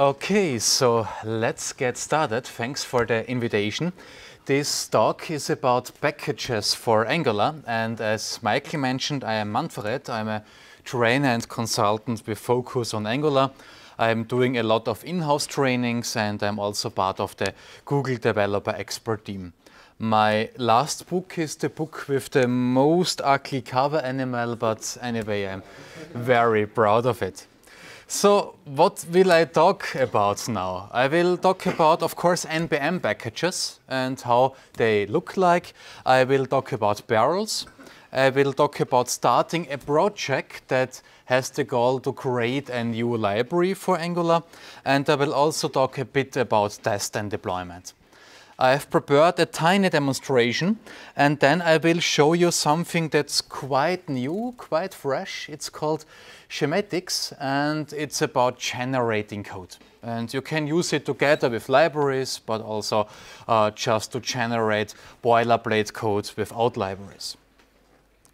Okay, so let's get started. Thanks for the invitation. This talk is about packages for Angular. And as Michael mentioned, I am Manfred. I'm a trainer and consultant with focus on Angular. I'm doing a lot of in-house trainings and I'm also part of the Google Developer Expert team. My last book is the book with the most ugly cover animal, but anyway, I'm very proud of it. So what will I talk about now? I will talk about, of course, NPM packages and how they look like. I will talk about barrels. I will talk about starting a project that has the goal to create a new library for Angular. And I will also talk a bit about test and deployment. I have prepared a tiny demonstration and then I will show you something that's quite new, quite fresh. It's called Schematics and it's about generating code. And you can use it together with libraries, but also uh, just to generate boilerplate code without libraries.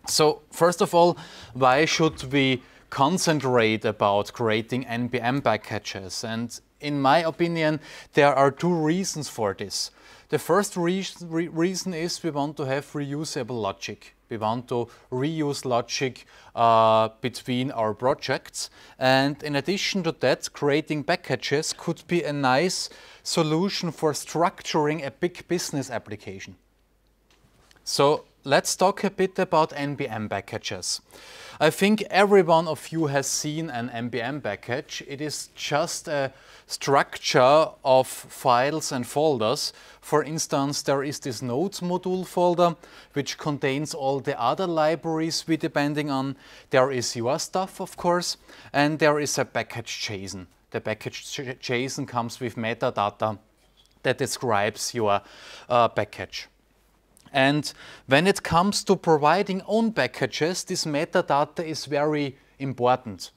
So first of all, why should we concentrate about creating NPM packages? And in my opinion, there are two reasons for this. The first re re reason is we want to have reusable logic. We want to reuse logic uh, between our projects. And in addition to that, creating packages could be a nice solution for structuring a big business application. So let's talk a bit about NBM packages. I think every one of you has seen an MBM package. It is just a structure of files and folders. For instance, there is this nodes module folder, which contains all the other libraries we depending on. There is your stuff, of course, and there is a package JSON. The package JSON comes with metadata that describes your uh, package. And when it comes to providing own packages, this metadata is very important.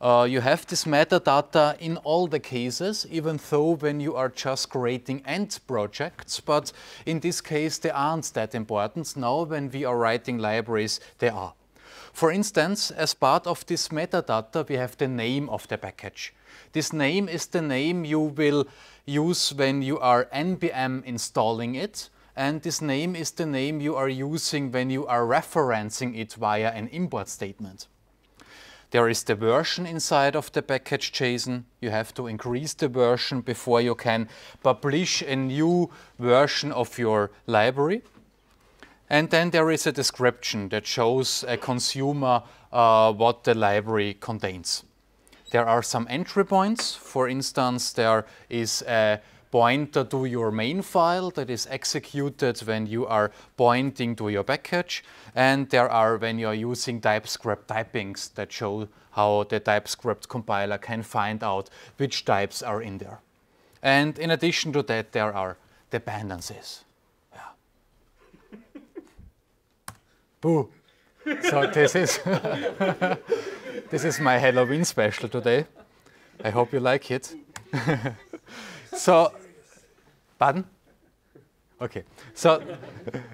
Uh, you have this metadata in all the cases, even though when you are just creating end projects, but in this case they aren't that important. Now when we are writing libraries, they are. For instance, as part of this metadata, we have the name of the package. This name is the name you will use when you are NPM installing it and this name is the name you are using when you are referencing it via an import statement. There is the version inside of the package JSON. You have to increase the version before you can publish a new version of your library. And then there is a description that shows a consumer uh, what the library contains. There are some entry points. For instance, there is a pointer to your main file that is executed when you are pointing to your package. And there are when you are using TypeScript typings that show how the TypeScript compiler can find out which types are in there. And in addition to that, there are dependencies. Yeah. Boo. So this is, this is my Halloween special today. I hope you like it. so, pardon? Okay, so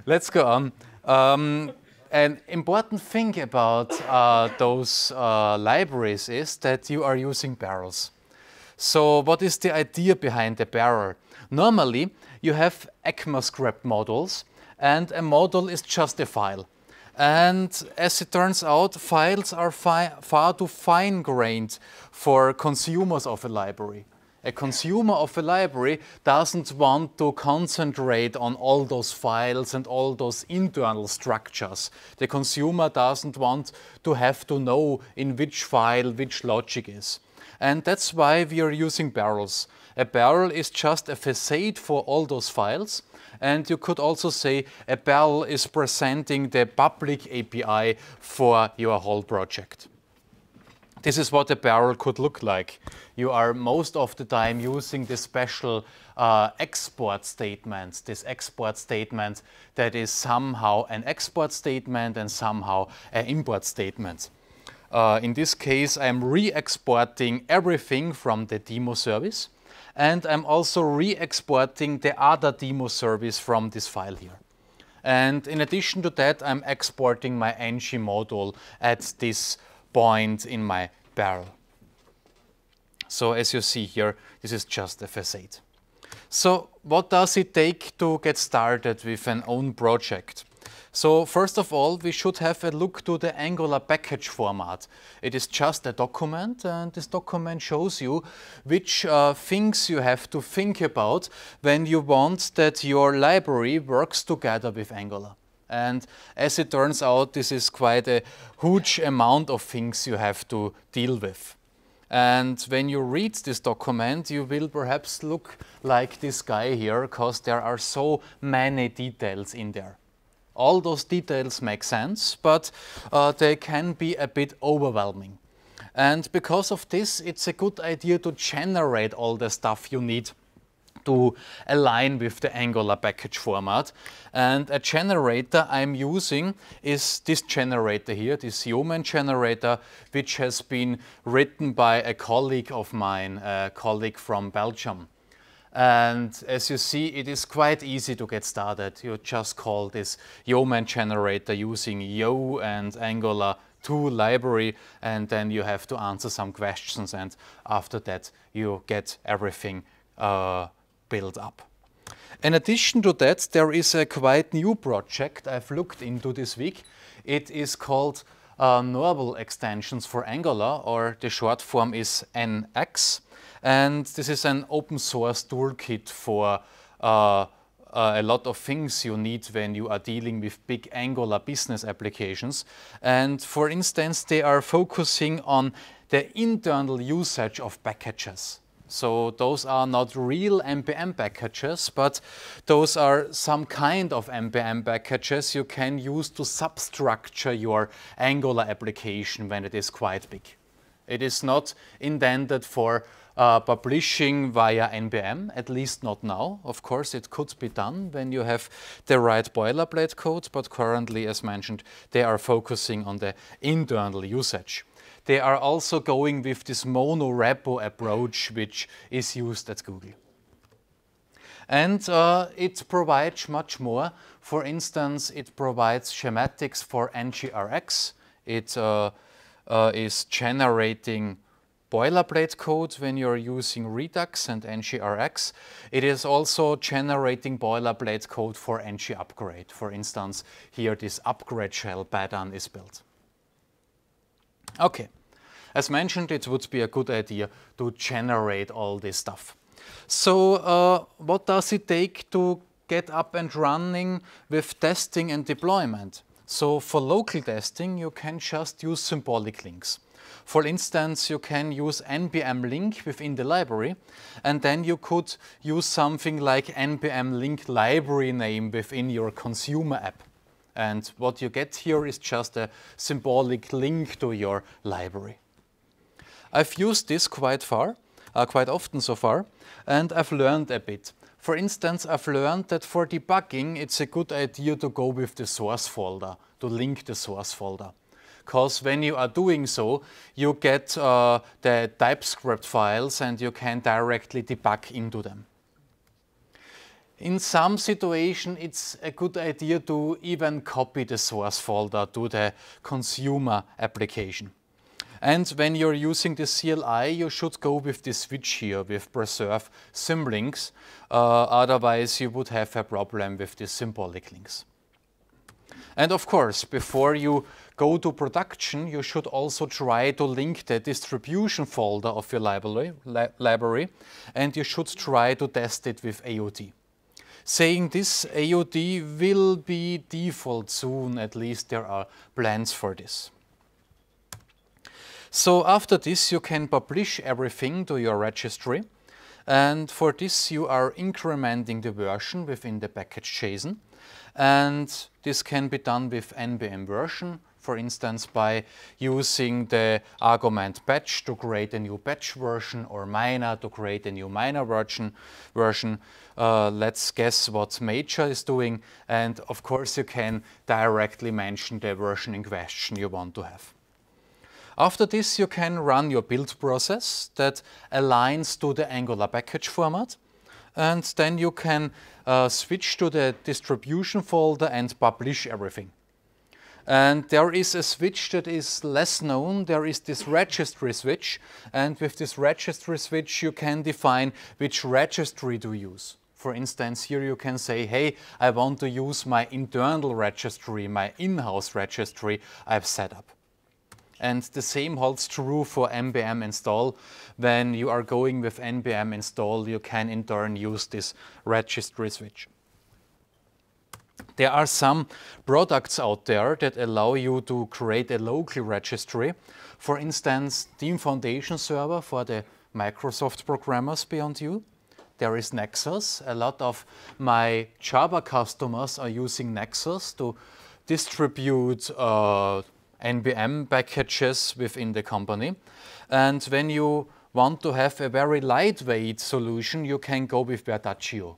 let's go on. Um, an important thing about uh, those uh, libraries is that you are using barrels. So what is the idea behind the barrel? Normally, you have ECMAScript models, and a model is just a file. And as it turns out, files are fi far too fine-grained for consumers of a library a consumer of a library doesn't want to concentrate on all those files and all those internal structures. The consumer doesn't want to have to know in which file which logic is. And that's why we are using barrels. A barrel is just a facade for all those files. And you could also say a barrel is presenting the public API for your whole project. This is what a barrel could look like. You are most of the time using this special uh, export statement, this export statement that is somehow an export statement and somehow an import statement. Uh, in this case, I'm re-exporting everything from the demo service and I'm also re-exporting the other demo service from this file here. And in addition to that, I'm exporting my ng module at this point in my barrel. So as you see here, this is just a facade. So what does it take to get started with an own project? So first of all, we should have a look to the Angular package format. It is just a document and this document shows you which uh, things you have to think about when you want that your library works together with Angular. And as it turns out, this is quite a huge amount of things you have to deal with. And when you read this document, you will perhaps look like this guy here, because there are so many details in there. All those details make sense, but uh, they can be a bit overwhelming. And because of this, it's a good idea to generate all the stuff you need to align with the Angular package format. And a generator I'm using is this generator here, this Yeoman generator, which has been written by a colleague of mine, a colleague from Belgium. And as you see, it is quite easy to get started. You just call this Yeoman generator using Yo and Angular 2 library, and then you have to answer some questions. And after that, you get everything uh, build up. In addition to that, there is a quite new project I've looked into this week. It is called uh, Normal Extensions for Angular, or the short form is NX. And this is an open source toolkit for uh, uh, a lot of things you need when you are dealing with big Angular business applications. And for instance, they are focusing on the internal usage of packages. So those are not real NPM packages, but those are some kind of NPM packages you can use to substructure your Angular application when it is quite big. It is not intended for uh, publishing via NPM, at least not now. Of course, it could be done when you have the right boilerplate code, but currently, as mentioned, they are focusing on the internal usage. They are also going with this mono-repo approach, which is used at Google. And uh, it provides much more. For instance, it provides schematics for NGRX. It uh, uh, is generating boilerplate code when you're using Redux and NGRX. It is also generating boilerplate code for ng upgrade. For instance, here this upgrade shell pattern is built. Okay, as mentioned, it would be a good idea to generate all this stuff. So uh, what does it take to get up and running with testing and deployment? So for local testing, you can just use symbolic links. For instance, you can use npm link within the library, and then you could use something like npm link library name within your consumer app. And what you get here is just a symbolic link to your library. I've used this quite far, uh, quite often so far, and I've learned a bit. For instance, I've learned that for debugging, it's a good idea to go with the source folder, to link the source folder because when you are doing so, you get uh, the TypeScript files and you can directly debug into them. In some situation, it's a good idea to even copy the source folder to the consumer application. And when you're using the CLI, you should go with this switch here, with preserve symlinks. Uh, otherwise, you would have a problem with the symbolic links. And of course, before you go to production, you should also try to link the distribution folder of your library, li library and you should try to test it with AOT saying this AOD will be default soon, at least there are plans for this. So after this you can publish everything to your registry and for this you are incrementing the version within the package JSON and this can be done with NPM version, for instance, by using the argument batch to create a new batch version or minor to create a new minor version. version. Uh, let's guess what major is doing. And of course, you can directly mention the version in question you want to have. After this, you can run your build process that aligns to the Angular package format. And then you can uh, switch to the distribution folder and publish everything. And there is a switch that is less known. There is this registry switch. And with this registry switch, you can define which registry to use. For instance, here you can say, hey, I want to use my internal registry, my in-house registry I've set up. And the same holds true for NBM install. When you are going with NBM install, you can in turn use this registry switch. There are some products out there that allow you to create a local registry. For instance, Team Foundation Server for the Microsoft programmers beyond you. There is Nexus. A lot of my Java customers are using Nexus to distribute uh, packages within the company. And when you want to have a very lightweight solution, you can go with Verdaccio.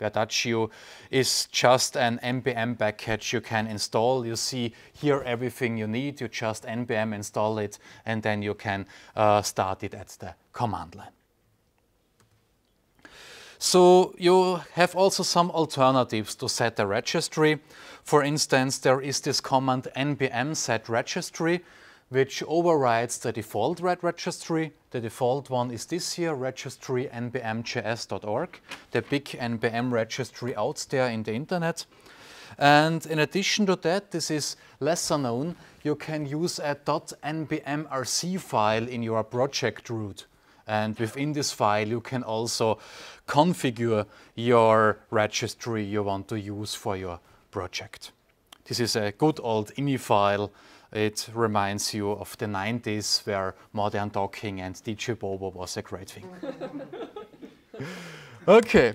Verdaccio is just an NPM package you can install. You see here everything you need. You just NPM install it and then you can uh, start it at the command line. So you have also some alternatives to set the registry. For instance, there is this command npm set registry which overrides the default red registry. The default one is this here, registry nbmjs.org, the big NBM registry out there in the internet. And in addition to that, this is lesser known, you can use a .nbmrc file in your project root. And within this file, you can also configure your registry you want to use for your project. This is a good old ini file it reminds you of the 90s where modern talking and DJ Bobo was a great thing. okay.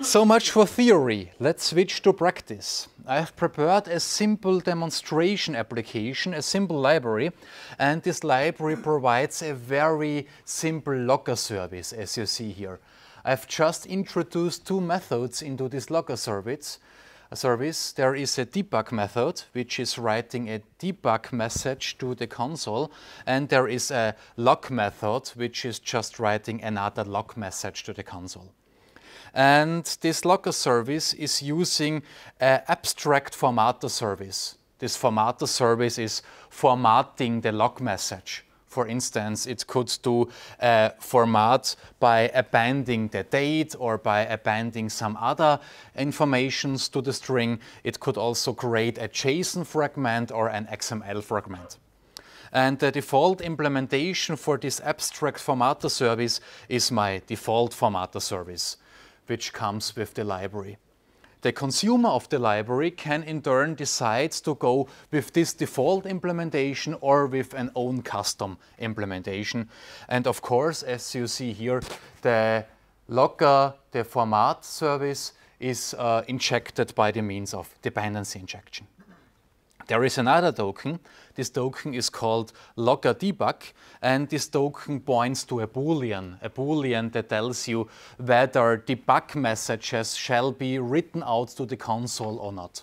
So much for theory. Let's switch to practice. I've prepared a simple demonstration application, a simple library, and this library provides a very simple locker service, as you see here. I've just introduced two methods into this locker service service, there is a debug method, which is writing a debug message to the console. And there is a log method, which is just writing another log message to the console. And this logger service is using an abstract formatter service. This formatter service is formatting the log message. For instance, it could do a format by appending the date or by appending some other informations to the string. It could also create a JSON fragment or an XML fragment. And the default implementation for this abstract formatter service is my default formatter service, which comes with the library. The consumer of the library can in turn decide to go with this default implementation or with an own custom implementation. And of course, as you see here, the locker, the format service is uh, injected by the means of dependency injection. There is another token. This token is called logger debug, and this token points to a boolean, a boolean that tells you whether debug messages shall be written out to the console or not.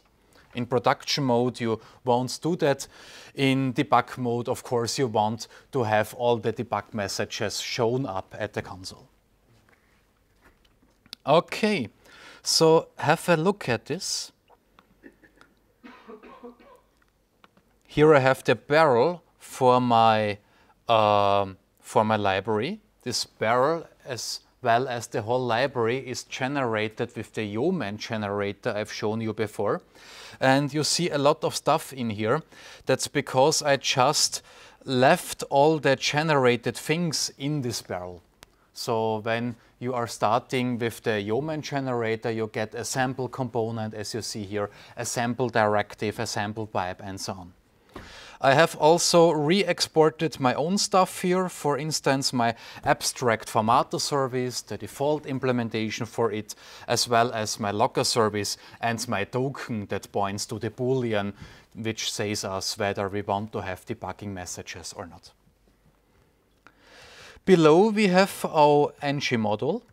In production mode, you won't do that. In debug mode, of course, you want to have all the debug messages shown up at the console. Okay, so have a look at this. Here I have the barrel for my, um, for my library. This barrel as well as the whole library is generated with the Yeoman generator I've shown you before. And you see a lot of stuff in here. That's because I just left all the generated things in this barrel. So when you are starting with the Yeoman generator, you get a sample component, as you see here, a sample directive, a sample pipe, and so on. I have also re-exported my own stuff here, for instance, my abstract formatter service, the default implementation for it, as well as my locker service and my token that points to the boolean, which says us whether we want to have debugging messages or not. Below we have our ng model.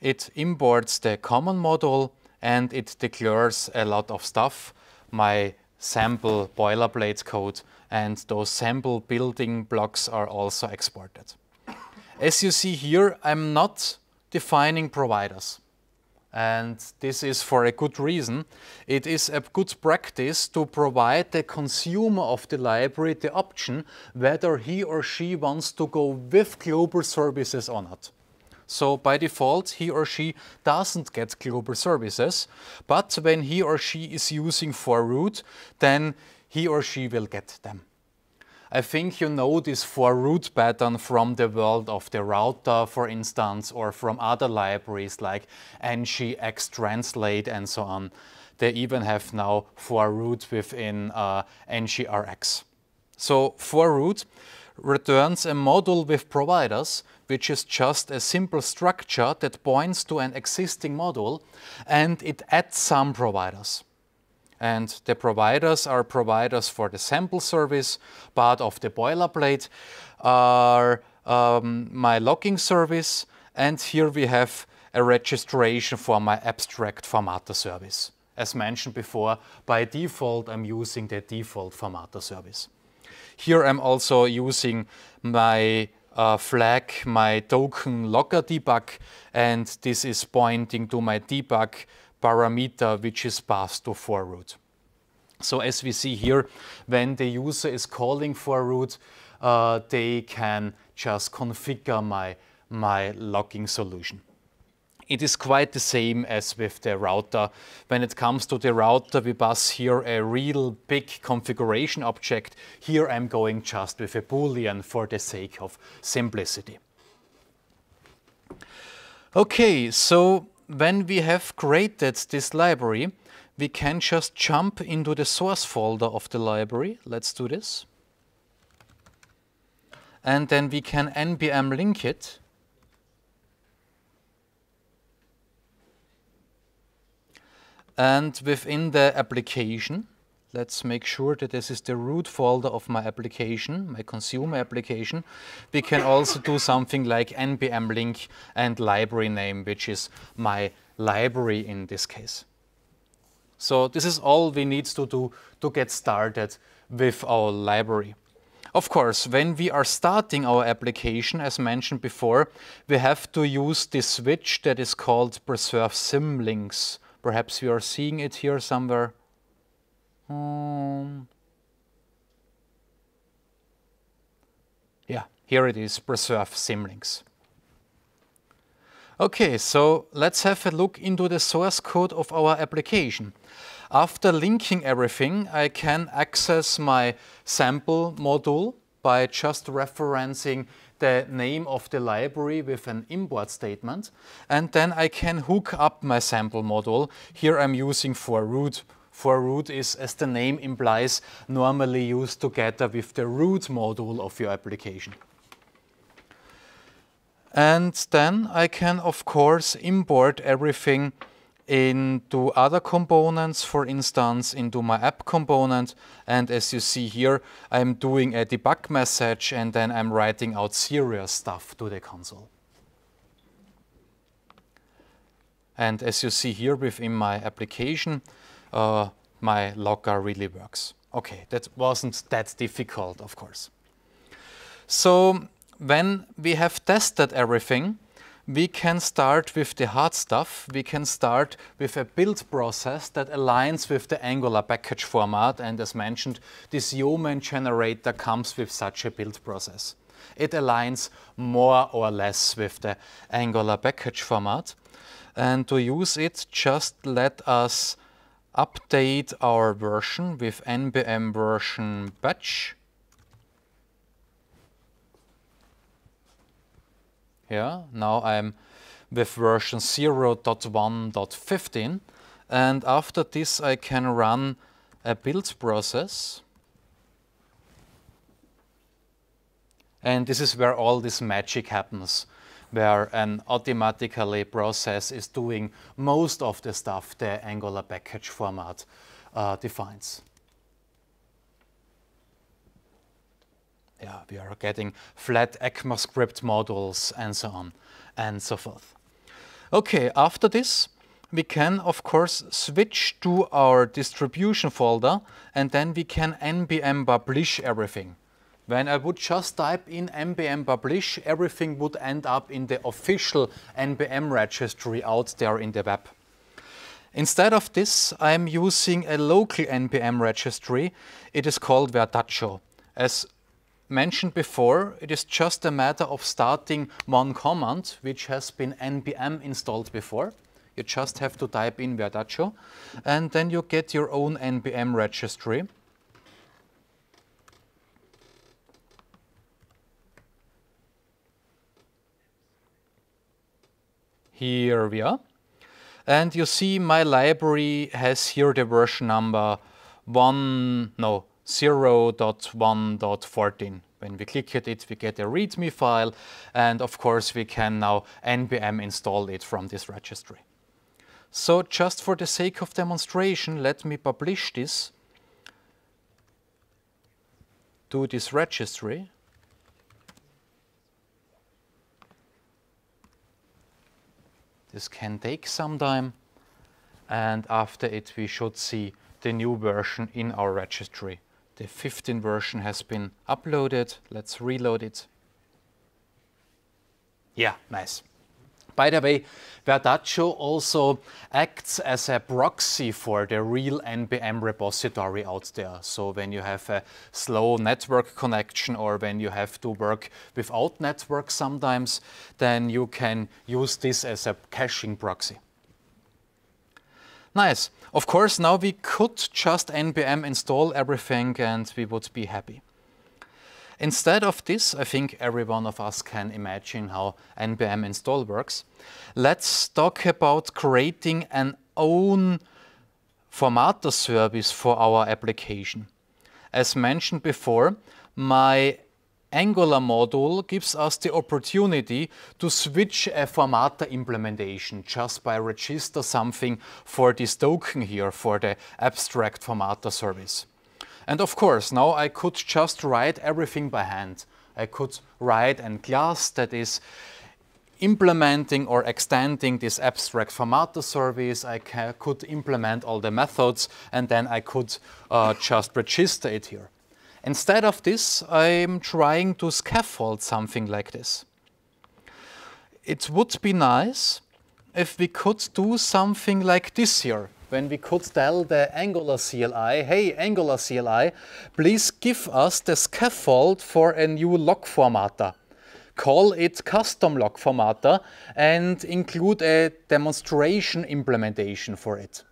It imports the common model and it declares a lot of stuff. My sample boilerplate code and those sample building blocks are also exported. As you see here, I'm not defining providers. And this is for a good reason. It is a good practice to provide the consumer of the library the option whether he or she wants to go with global services or not. So by default, he or she doesn't get global services. But when he or she is using for root, then he or she will get them. I think you know this for root pattern from the world of the router, for instance, or from other libraries like ngx translate and so on. They even have now for root within uh, ngrx. So for root returns a module with providers which is just a simple structure that points to an existing module and it adds some providers. And the providers are providers for the sample service, part of the boilerplate, are um, my logging service, and here we have a registration for my abstract formatter service. As mentioned before, by default, I'm using the default formatter service. Here I'm also using my uh, flag my token locker debug and this is pointing to my debug parameter which is passed to for root. So as we see here, when the user is calling for root, uh, they can just configure my, my logging solution. It is quite the same as with the router. When it comes to the router, we pass here a real big configuration object. Here I'm going just with a boolean for the sake of simplicity. Okay, so when we have created this library, we can just jump into the source folder of the library. Let's do this. And then we can npm link it And within the application, let's make sure that this is the root folder of my application, my consumer application. We can also do something like npm link and library name, which is my library in this case. So this is all we need to do to get started with our library. Of course, when we are starting our application, as mentioned before, we have to use this switch that is called preserve links. Perhaps you are seeing it here somewhere. Um, yeah, here it is, preserve symlinks. Okay, so let's have a look into the source code of our application. After linking everything, I can access my sample module by just referencing the name of the library with an import statement, and then I can hook up my sample model. Here I'm using for root for root is, as the name implies, normally used together with the root module of your application. And then I can, of course, import everything into other components, for instance, into my app component. And as you see here, I'm doing a debug message and then I'm writing out serious stuff to the console. And as you see here within my application, uh, my logger really works. Okay, that wasn't that difficult, of course. So when we have tested everything, we can start with the hard stuff. We can start with a build process that aligns with the Angular package format. And as mentioned, this Yeoman generator comes with such a build process. It aligns more or less with the Angular package format. And to use it, just let us update our version with npm version batch Yeah, Now I'm with version 0.1.15 and after this I can run a build process and this is where all this magic happens where an automatically process is doing most of the stuff the Angular package format uh, defines. yeah, we are getting flat ECMAScript models and so on and so forth. Okay, after this, we can of course switch to our distribution folder and then we can npm publish everything. When I would just type in npm publish, everything would end up in the official npm registry out there in the web. Instead of this, I am using a local npm registry. It is called Verdaccio. As mentioned before, it is just a matter of starting one command, which has been npm installed before. You just have to type in Verdaccio, and then you get your own npm registry. Here we are. And you see my library has here the version number 1, no, 0.1.14. When we click at it, we get a README file, and of course we can now NPM install it from this registry. So just for the sake of demonstration, let me publish this to this registry. This can take some time, and after it we should see the new version in our registry the 15 version has been uploaded. Let's reload it. Yeah, nice. By the way, Verdaccio also acts as a proxy for the real NPM repository out there. So when you have a slow network connection or when you have to work without network sometimes, then you can use this as a caching proxy. Nice. Of course, now we could just npm install everything and we would be happy. Instead of this, I think every one of us can imagine how npm install works. Let's talk about creating an own formatter service for our application. As mentioned before, my Angular module gives us the opportunity to switch a formatter implementation just by register something for this token here for the abstract formatter service. And of course, now I could just write everything by hand. I could write a class that is implementing or extending this abstract formatter service. I could implement all the methods and then I could uh, just register it here. Instead of this, I'm trying to scaffold something like this. It would be nice if we could do something like this here, when we could tell the Angular CLI, hey Angular CLI, please give us the scaffold for a new log formatter. Call it custom log formatter and include a demonstration implementation for it.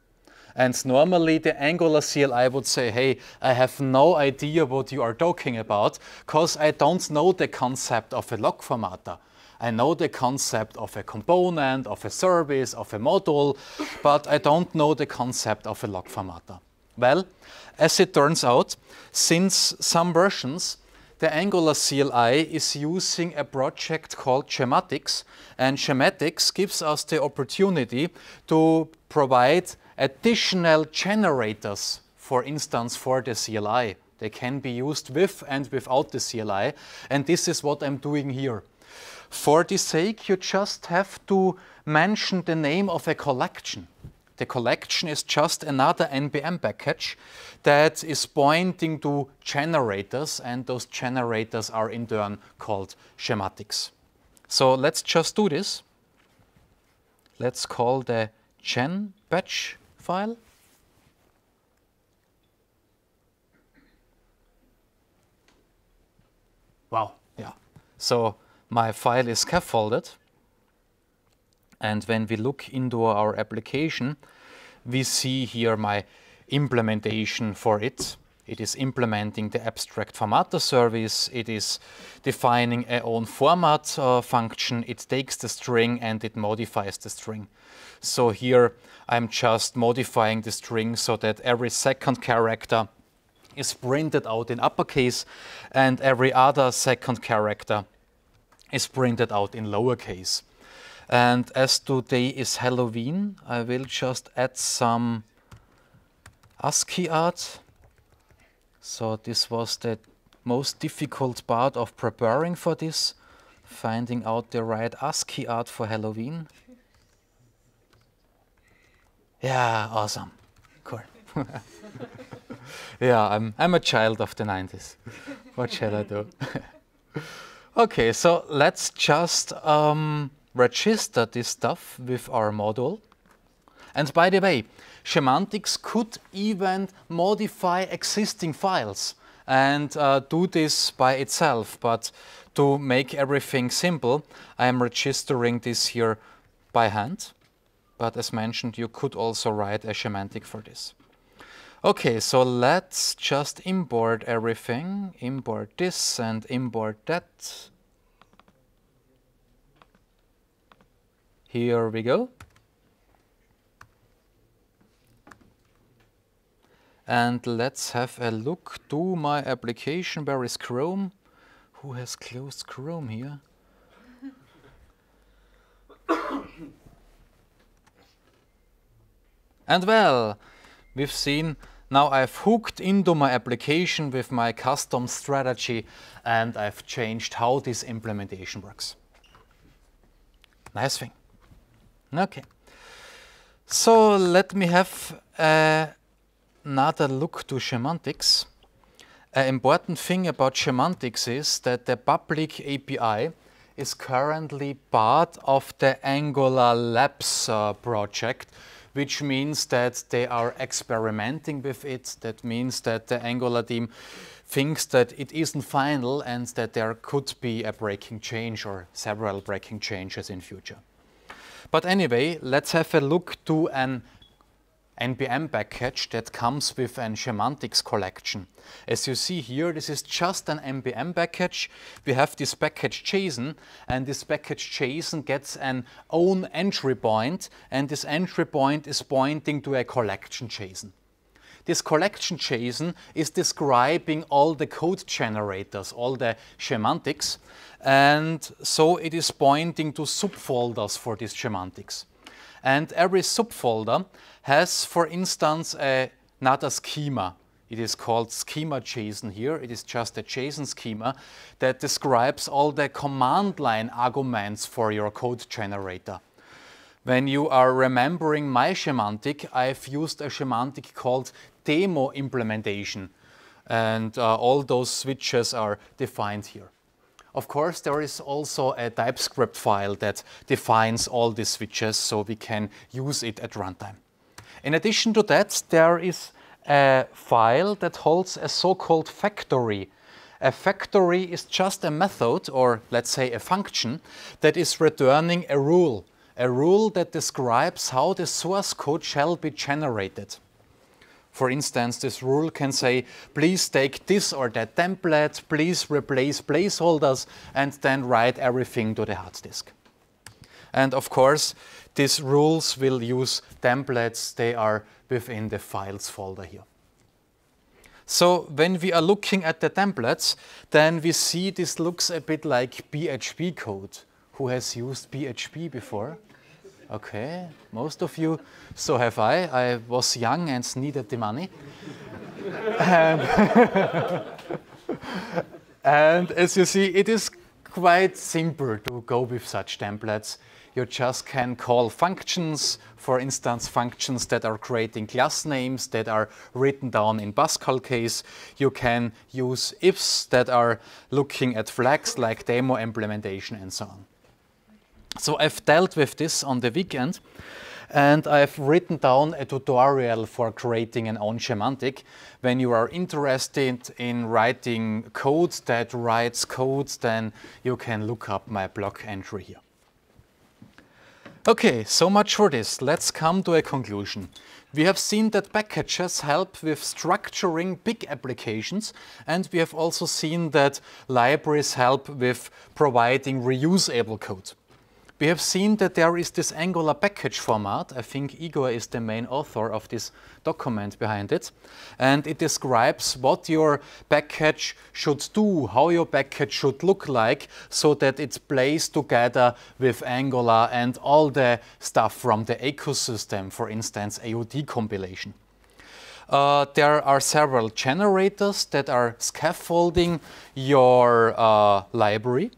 And normally the Angular CLI would say, hey, I have no idea what you are talking about because I don't know the concept of a log formatter. I know the concept of a component, of a service, of a module, but I don't know the concept of a log formatter. Well, as it turns out, since some versions, the Angular CLI is using a project called Schematics, and Schematics gives us the opportunity to provide additional generators, for instance, for the CLI. They can be used with and without the CLI. And this is what I'm doing here. For this sake, you just have to mention the name of a collection. The collection is just another NPM package that is pointing to generators, and those generators are in turn called schematics. So let's just do this. Let's call the gen batch file. Wow, yeah. So my file is scaffolded. And when we look into our application, we see here my implementation for it. It is implementing the abstract formatter service. It is defining a own format uh, function. It takes the string and it modifies the string. So here I'm just modifying the string so that every second character is printed out in uppercase and every other second character is printed out in lowercase. And as today is Halloween, I will just add some ASCII art. So this was the most difficult part of preparing for this, finding out the right ASCII art for Halloween. Yeah, awesome. Cool. yeah, I'm, I'm a child of the 90s. what shall I do? okay, so let's just um, register this stuff with our model. And by the way, semantics could even modify existing files and uh, do this by itself. But to make everything simple, I am registering this here by hand. But as mentioned, you could also write a semantic for this. Okay, so let's just import everything. Import this and import that. Here we go. And let's have a look to my application. Where is Chrome? Who has closed Chrome here? and well, we've seen now I've hooked into my application with my custom strategy and I've changed how this implementation works. Nice thing. Okay. So let me have a another look to semantics, an important thing about semantics is that the public API is currently part of the Angular Labs uh, project, which means that they are experimenting with it. That means that the Angular team thinks that it isn't final and that there could be a breaking change or several breaking changes in future. But anyway, let's have a look to an NPM package that comes with an semantics collection. As you see here, this is just an NPM package. We have this package JSON and this package JSON gets an own entry point and this entry point is pointing to a collection JSON. This collection JSON is describing all the code generators, all the semantics, and so it is pointing to subfolders for these semantics. And every subfolder has, for instance, a NATA schema. It is called schema JSON here. It is just a JSON schema that describes all the command line arguments for your code generator. When you are remembering my semantic, I've used a semantic called demo implementation. And uh, all those switches are defined here. Of course, there is also a TypeScript file that defines all the switches so we can use it at runtime. In addition to that, there is a file that holds a so-called factory. A factory is just a method, or let's say a function, that is returning a rule. A rule that describes how the source code shall be generated. For instance, this rule can say, please take this or that template, please replace placeholders, and then write everything to the hard disk. And of course, these rules will use templates. They are within the files folder here. So when we are looking at the templates, then we see this looks a bit like PHP code. Who has used PHP before? Okay, most of you, so have I. I was young and needed the money. and as you see, it is quite simple to go with such templates. You just can call functions, for instance, functions that are creating class names that are written down in Pascal case. You can use ifs that are looking at flags like demo implementation and so on. So I've dealt with this on the weekend and I've written down a tutorial for creating an own semantic. When you are interested in writing code that writes codes, then you can look up my blog entry here. Okay, so much for this. Let's come to a conclusion. We have seen that packages help with structuring big applications and we have also seen that libraries help with providing reusable code. We have seen that there is this Angular package format. I think Igor is the main author of this document behind it. And it describes what your package should do, how your package should look like, so that it plays together with Angular and all the stuff from the ecosystem, for instance, AOD compilation. Uh, there are several generators that are scaffolding your uh, library.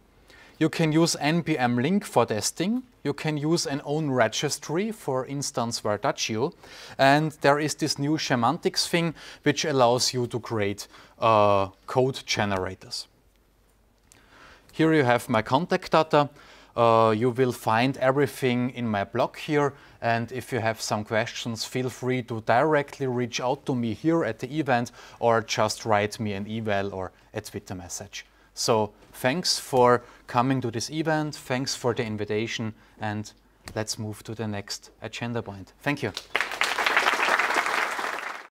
You can use NPM link for testing. You can use an own registry, for instance, Verdaccio. And there is this new semantics thing, which allows you to create uh, code generators. Here you have my contact data. Uh, you will find everything in my blog here. And if you have some questions, feel free to directly reach out to me here at the event or just write me an email or a Twitter message. So thanks for coming to this event. Thanks for the invitation. And let's move to the next agenda point. Thank you.